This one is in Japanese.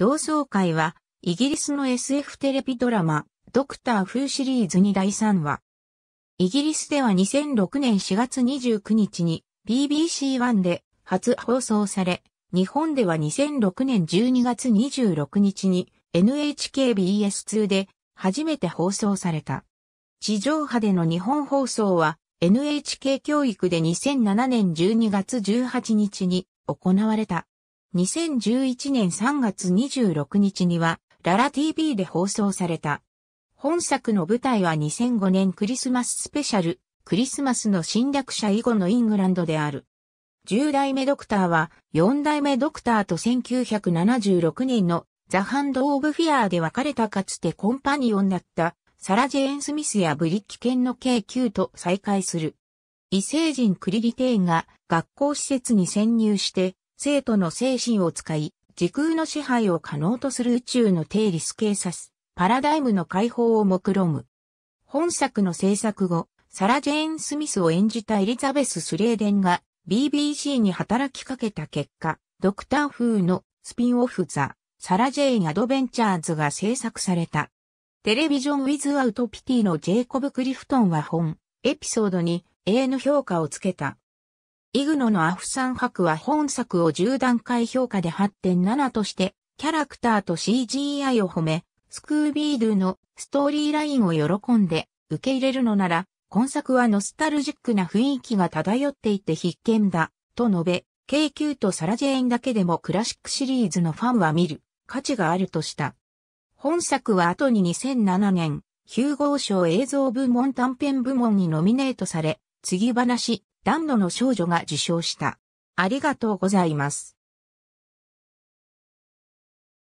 同窓会は、イギリスの SF テレビドラマ、ドクター・フーシリーズに第3話。イギリスでは2006年4月29日に BBC1 で初放送され、日本では2006年12月26日に NHKBS2 で初めて放送された。地上波での日本放送は NHK 教育で2007年12月18日に行われた。2011年3月26日には、ララ TV で放送された。本作の舞台は2005年クリスマススペシャル、クリスマスの侵略者以後のイングランドである。10代目ドクターは4代目ドクターと1976年のザ・ハンド・オブ・フィアーで別れたかつてコンパニオンだったサラ・ジェーン・スミスやブリッキケンの k Q と再会する。異星人クリリテーンが学校施設に潜入して生徒の精神を使い、時空の支配を可能とする宇宙の理スケーサス、パラダイムの解放を目論む。本作の制作後、サラ・ジェーン・スミスを演じたエリザベス・スレーデンが BBC に働きかけた結果、ドクターフーのスピンオフザ、サラ・ジェーン・アドベンチャーズが制作された。テレビジョン・ウィズ・アウト・ピティのジェイコブ・クリフトンは本、エピソードに A の評価をつけた。イグノのアフサン博は本作を10段階評価で8.7として、キャラクターと CGI を褒め、スクービードゥのストーリーラインを喜んで受け入れるのなら、今作はノスタルジックな雰囲気が漂っていて必見だ、と述べ、KQ とサラジェーンだけでもクラシックシリーズのファンは見る価値があるとした。本作は後に2007年、ヒューゴー賞映像部門短編部門にノミネートされ、次話、暖炉の少女が受賞した。ありがとうございます。